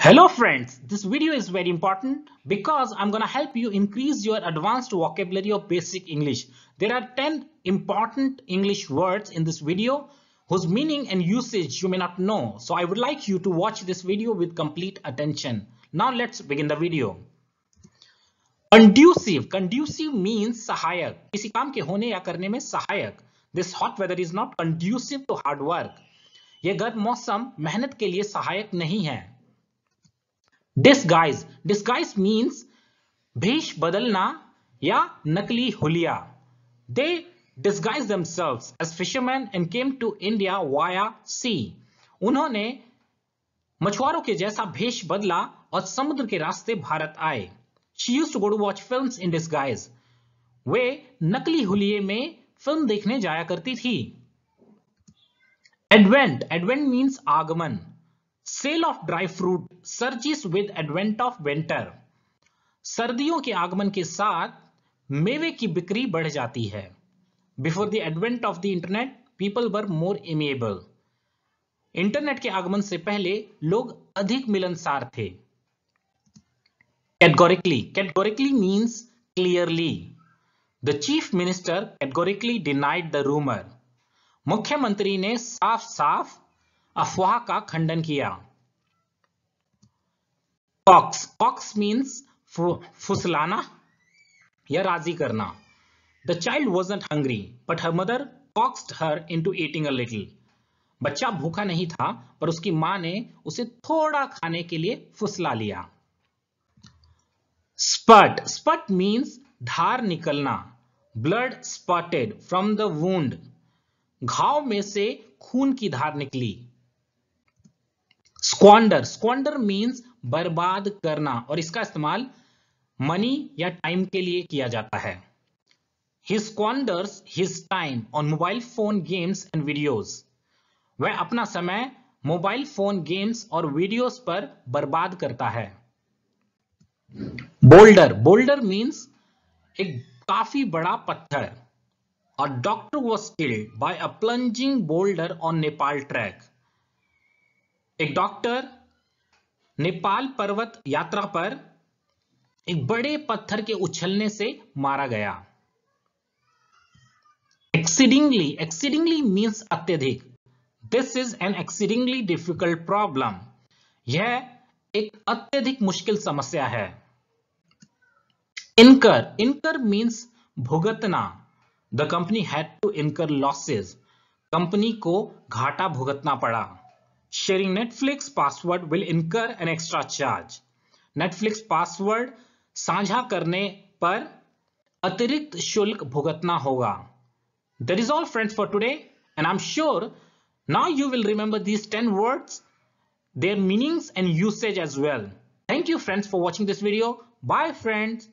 Hello friends, this video is very important because I'm gonna help you increase your advanced vocabulary of basic English. There are 10 important English words in this video whose meaning and usage you may not know. So I would like you to watch this video with complete attention. Now let's begin the video. Conducive. Conducive means sahayak. Kisi kaam ke hone ya करने mein sahayak. This hot weather is not conducive to hard work. Ye गर्म मौसम mehnat ke liye sahayak nahi hai. Disguise disguise means भेष बदलना या नकली हुलिया दे disguised themselves as fisherman and came to India via sea उन्होंने मछुआरों के जैसा भेष बदला और समुद्र के रास्ते भारत आए she use to go to watch film in disguise वे नकली हुलिये में फिल्म देखने जाया करती थी एडवेंट एडवेंट मीन्स आगमन sale of dry fruit surges with advent of winter सर्दियों के आगमन के साथ मेवे की बिक्री बढ़ जाती है before the advent of the internet people were more amiable internet के आगमन से पहले लोग अधिक मिलनसार थे categorically categorically means clearly the chief minister categorically denied the rumour मुख्यमंत्री ने साफ साफ अफवाह का खंडन किया कॉक्स कॉक्स मीन्स फुसलाना या राजी करना the child was not hungry but her mother coaxed her to eating a little बच्चा भूखा नहीं था पर उसकी मां ने उसे थोड़ा खाने के लिए फुसला लिया स्पट स्पट मीन्स धार निकलना blood spurted from the wound घाव में से खून की धार निकली स्क्वांडर स्क्वांडर मीन्स बर्बाद करना और इसका इस्तेमाल मनी या टाइम के लिए किया जाता है ही squanders his time on mobile phone games and videos वह अपना समय मोबाइल फोन गेम्स और वीडियोस पर बर्बाद करता है बोल्डर बोल्डर मीन्स एक काफी बड़ा पत्थर और doctor was killed by a plunging boulder on Nepal track एक डॉक्टर नेपाल पर्वत यात्रा पर एक बड़े पत्थर के उछलने से मारा गया एक्सीडिंगली एक्सीडिंगली मीन्स अत्यधिक this is an exceedingly difficult problem यह एक अत्यधिक मुश्किल समस्या है इनकर इनकर मीन्स भुगतना the company had to incur losses company को घाटा भुगतना पड़ा sharing Netflix password will incur an extra charge. Netflix password साझा करने पर अतिरिक्त शुल्क भुगतना होगा That is all friends for today and I'm sure now you will remember these 10 words, their meanings and usage as well. Thank you friends for watching this video. Bye friends.